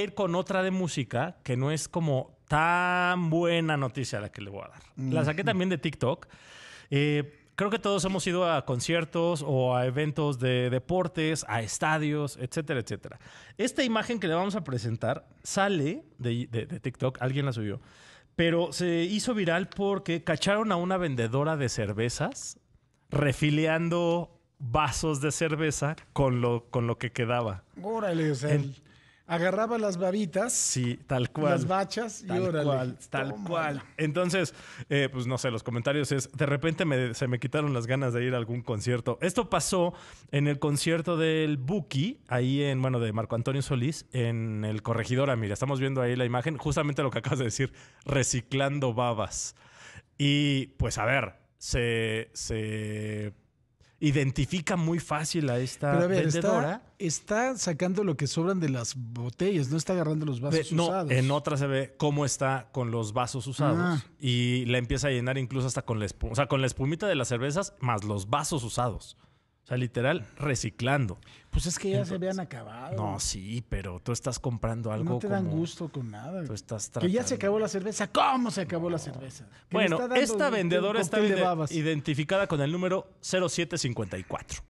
ir con otra de música que no es como tan buena noticia la que le voy a dar. La saqué también de TikTok. Eh, creo que todos hemos ido a conciertos o a eventos de deportes, a estadios, etcétera, etcétera. Esta imagen que le vamos a presentar sale de, TikTok, alguien la subió, pero se hizo viral porque cacharon a una vendedora de cervezas refiliando vasos de cerveza con lo, con lo que quedaba. Órale, o agarraba las babitas. Sí, tal cual. Las bachas tal y órale. Cual, tal cual. Entonces, eh, pues no sé, los comentarios es, de repente se me quitaron las ganas de ir a algún concierto. Esto pasó en el concierto del Buki, ahí en, bueno, de Marco Antonio Solís, en el Corregidora. Mira, estamos viendo ahí la imagen, justamente lo que acabas de decir, reciclando babas. Y pues a ver, se, se identifica muy fácil a esta vendedora. Está, sacando lo que sobran de las botellas, no está agarrando los vasos usados. en otra se ve cómo está con los vasos usados ah. y la empieza a llenar incluso hasta con la espuma, o sea, con la espumita de las cervezas más los vasos usados. O sea, literal, reciclando. Pues es que ya se habían acabado. No, sí, pero tú estás comprando algo. No te dan gusto con nada. Tú estás Que ya se acabó la cerveza. ¿Cómo se acabó la cerveza? Bueno, esta vendedora está identificada con el número 0754.